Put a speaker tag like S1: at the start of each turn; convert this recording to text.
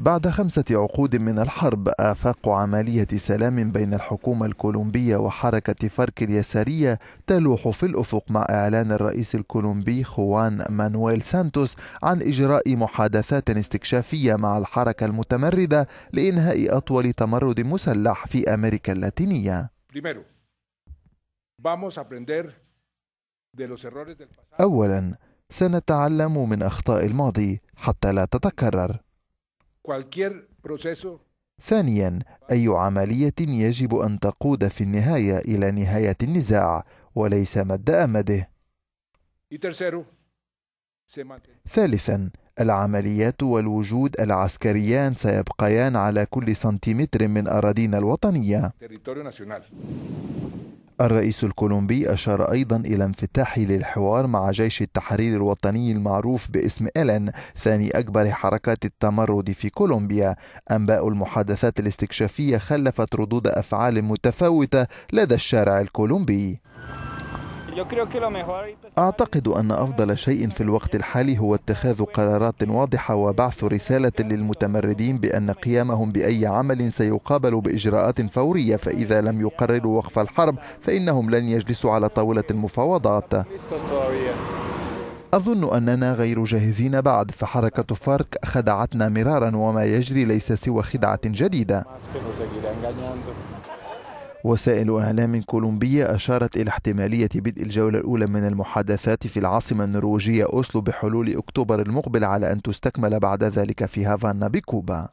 S1: بعد خمسة عقود من الحرب آفاق عملية سلام بين الحكومة الكولومبية وحركة فرك اليسارية تلوح في الأفق مع إعلان الرئيس الكولومبي خوان مانويل سانتوس عن إجراء محادثات استكشافية مع الحركة المتمردة لإنهاء أطول تمرد مسلح في أمريكا اللاتينية. أولا سنتعلم من أخطاء الماضي حتى لا تتكرر. ثانيا أي عملية يجب أن تقود في النهاية إلى نهاية النزاع وليس مد أمده ثالثا العمليات والوجود العسكريان سيبقيان على كل سنتيمتر من أراضينا الوطنية الرئيس الكولومبي أشار أيضا إلى انفتاحه للحوار مع جيش التحرير الوطني المعروف باسم إلين ثاني أكبر حركات التمرد في كولومبيا أنباء المحادثات الاستكشافية خلفت ردود أفعال متفاوتة لدى الشارع الكولومبي أعتقد أن أفضل شيء في الوقت الحالي هو اتخاذ قرارات واضحة وبعث رسالة للمتمردين بأن قيامهم بأي عمل سيقابل بإجراءات فورية فإذا لم يقرروا وقف الحرب فإنهم لن يجلسوا على طاولة المفاوضات أظن أننا غير جاهزين بعد فحركة فارك خدعتنا مرارا وما يجري ليس سوى خدعة جديدة وسائل إعلام كولومبية أشارت إلى احتمالية بدء الجولة الأولى من المحادثات في العاصمة النرويجية أوسلو بحلول أكتوبر المقبل على أن تستكمل بعد ذلك في هافانا بكوبا